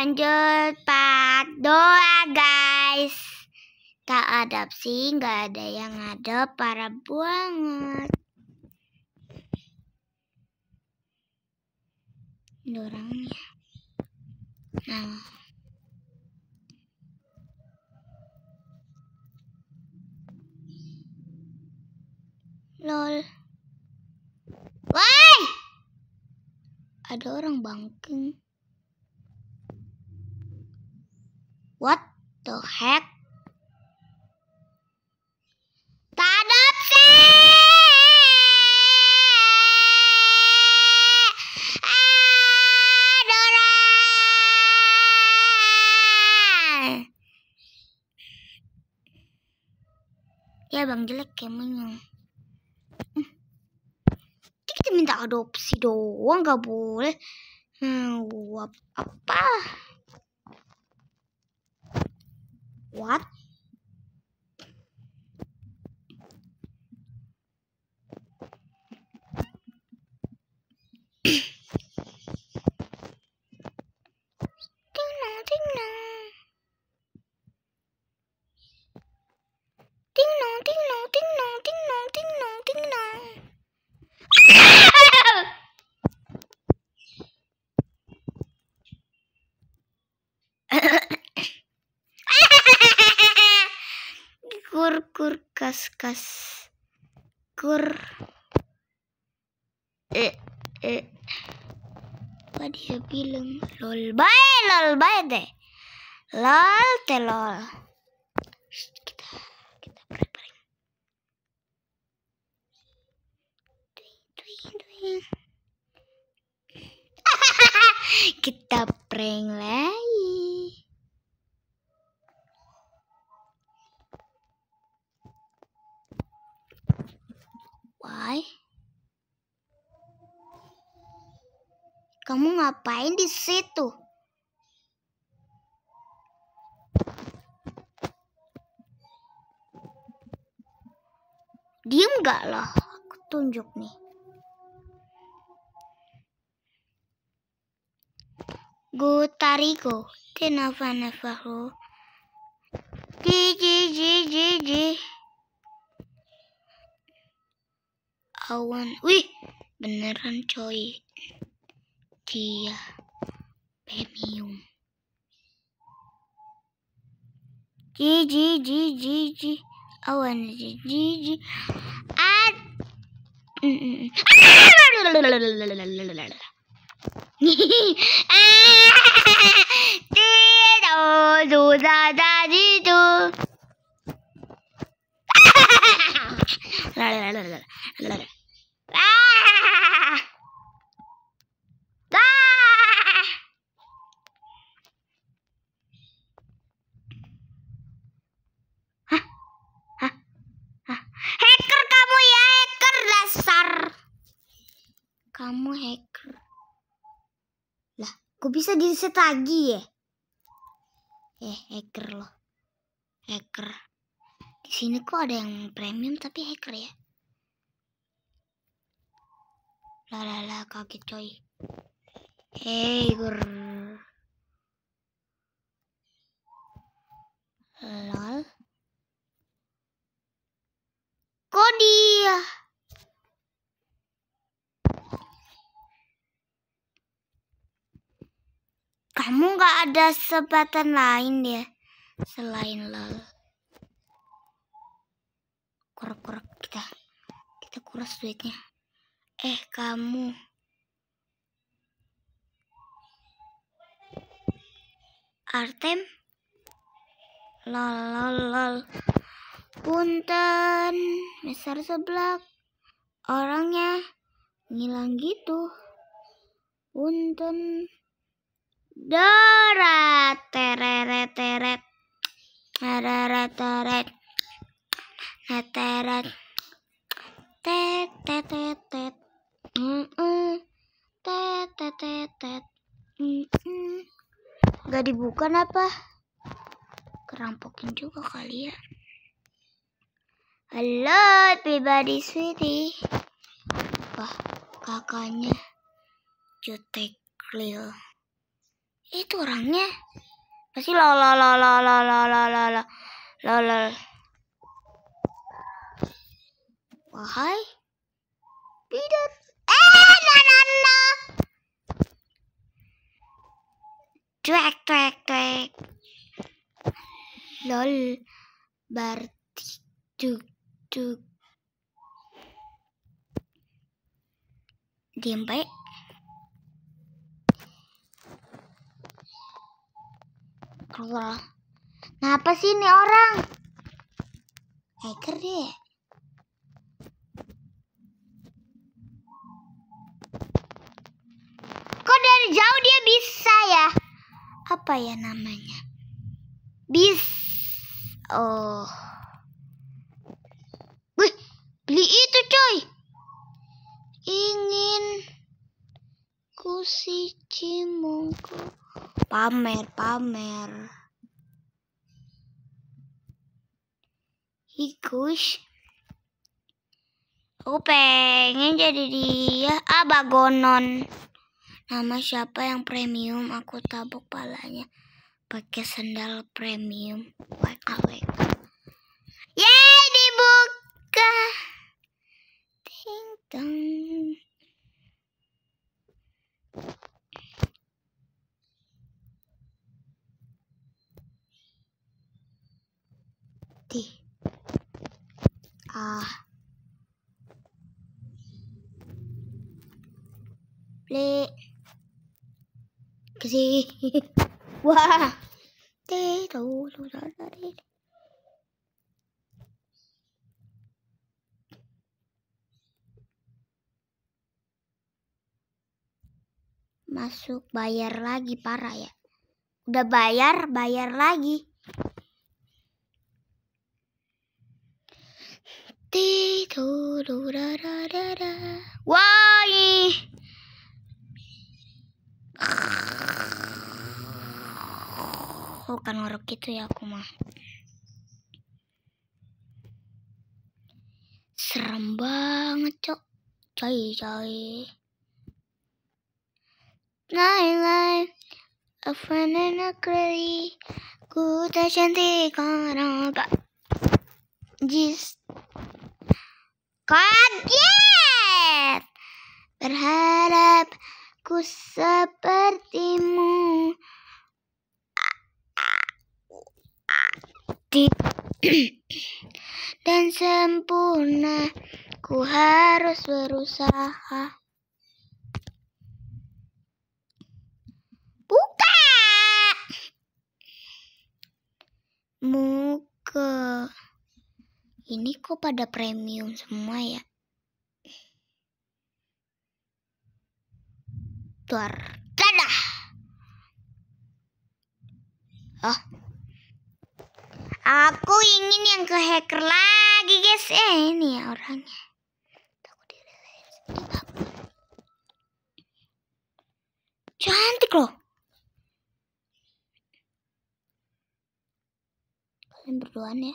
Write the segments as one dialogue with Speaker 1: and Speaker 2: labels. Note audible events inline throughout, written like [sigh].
Speaker 1: lanjut part doa guys tak adopsi nggak ada yang ada para banget orangnya nah lol woi ada orang bangking The heck? Ya bang jelek kayak hmm. Kita minta adopsi doang gak boleh. Hmm, apa? What? kas kur eh eh apa dia bilang lol bye lol bye deh lol telol kita kita preparing [laughs] kita prank lagi Why? Kamu ngapain di situ? Diem gak loh? Aku tunjuk nih. Gutarigo, kenapa nafahu? Ji ji ji ji ji. kawan wih beneran coy dia premium ji ji ji ji ji awan ji ji ji at do da da di do la la la la la la bisa di reset lagi ya? Eh, hacker loh. Hacker. Di sini kok ada yang premium tapi hacker ya? Lah lah lah kaget coy. Hey, gur. Lol. Kok dia? Kamu gak ada sebatan lain ya selain lol. kurang-kurang kita. Kita kuras duitnya. Eh, kamu. Artem? Lol, lol, lol. Punten, besar seblak. Orangnya ngilang gitu. Punten. Dora tereret teret tereret teret teret tet tet tet tet tet tet tet tet nggak dibuka apa kerampokin juga kali ya halo pribadi sweetie wah kakaknya jutek Leo itu orangnya pasti lo lo lo lo lo lo lo lo lo lo lo wahai Peter eh no no no track track track lol berarti tuk tuk diam baik Allah. Kenapa sih ini orang? Hacker deh. Kok dari jauh dia bisa ya? Apa ya namanya? Bis. Oh. Wih, beli itu coy. Ingin ku si cimungku pamer pamer tikus. Aku pengen jadi dia. abagonon. Nama siapa yang premium? Aku tabuk palanya pakai sendal premium. Waka waka. Yeay, dibuka. Ting tong. Tih ah beli Kasi [laughs] wah tidur sudah dari masuk bayar lagi parah ya udah bayar bayar lagi oh Bukan ngorok gitu ya aku mah. Serem banget, Cok. Coy, coy. naik life, a friend and a crazy, Ku tak cantik orang Jis Kaget. Berharap ku sepertimu. Dan sempurna ku harus berusaha. Buka. Muka. Ini kok pada premium semua ya? Tuar. Dadah! Oh. Aku ingin yang ke hacker lagi guys. Eh ini ya orangnya. Cantik loh. kalian berduaan ya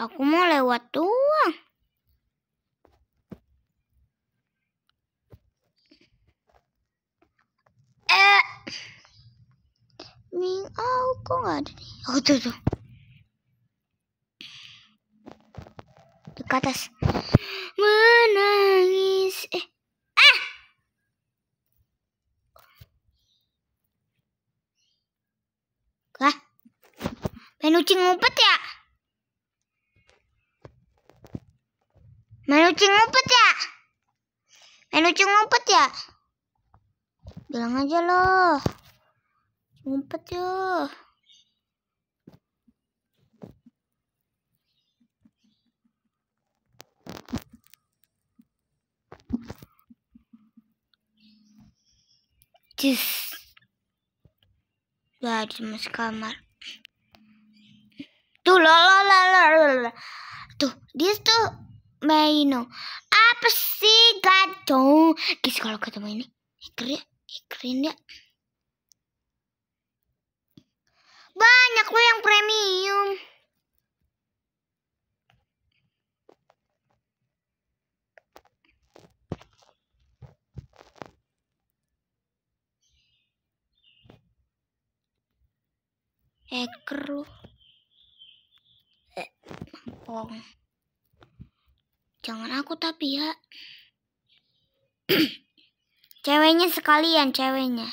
Speaker 1: Aku mau lewat doang. Eh. Ming, oh, kok nggak ada nih? Oh, tuh, tuh. Ke atas. Menangis. Eh. Ah! Lah. ucing ngumpet ya? Main ucing ngumpet ya? Main ucing ngumpet ya? Bilang aja loh. Ngumpet yuk. Jis. Ya, cuma sekamar. Tuh, lo, lo, lo, lo, lo. Tuh, dia tuh Maino. Apa sih gadung? Kisah kalau ketemu ini, keren, keren ya. ya [clears throat] ceweknya sekalian ceweknya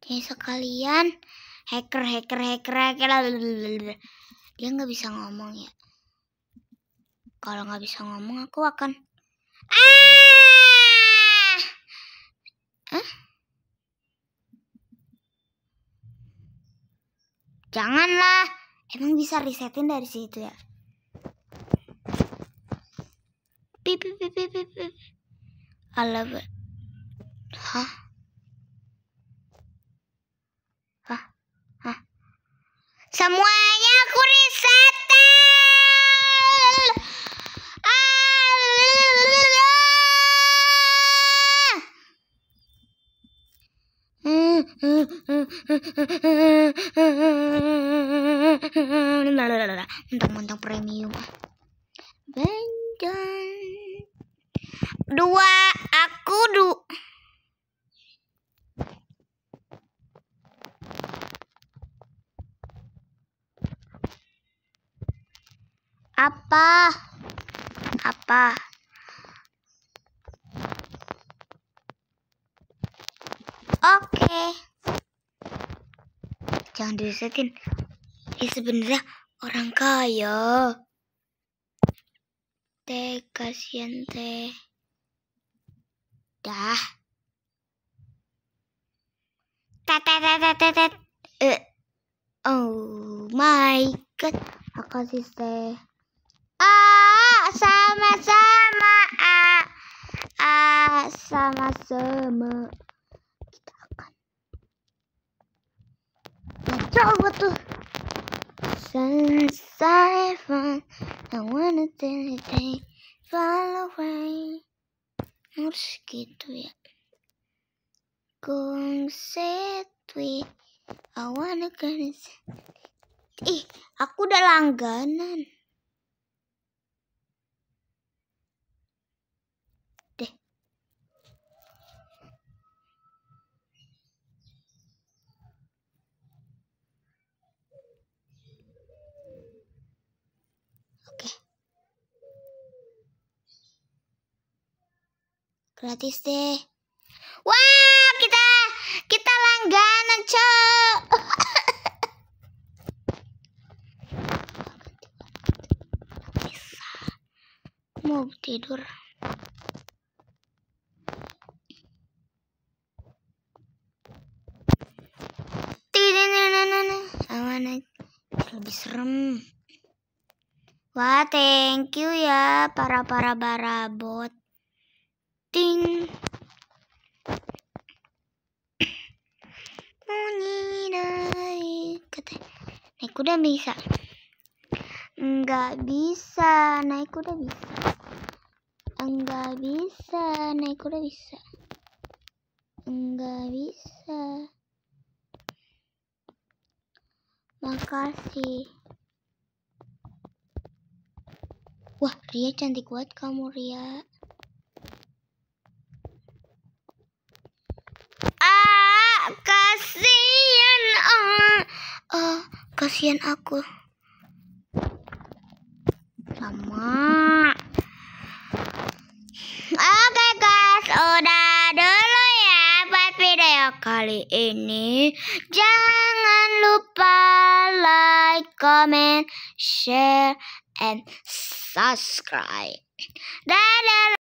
Speaker 1: cewek sekalian hacker hacker hacker hacker dia nggak bisa ngomong ya kalau nggak bisa ngomong aku akan ah eh? Janganlah. Emang bisa resetin dari situ ya? Pip pip pip pip pip. Alamak. Hah? Hah? Hah? Semuanya aku reset. Ah. Hmm lalalala mentang-mentang premium Benjan dua aku du apa apa oke okay. jangan disetin ini sebenarnya orang kaya. Teh, kasihan teh. Dah. Tatatatatat. Uh. Eh. Oh my god. Makasih teh. Ah, sama-sama. Ah, ah sama-sama. Kita akan. coba tuh. Since I I wanna tell you they fall away Harus gitu ya I wanna get it Ih, aku udah langganan Gratis deh. Wah, kita kita langganan, Cok. [laughs] Mau tidur. lebih serem. Wah, thank you ya para para barabot. naik kuda bisa nggak bisa naik kuda bisa nggak bisa naik kuda bisa nggak bisa makasih wah Ria cantik banget kamu Ria kasihan aku lama oke guys udah dulu ya buat video kali ini jangan lupa like comment share and subscribe dadah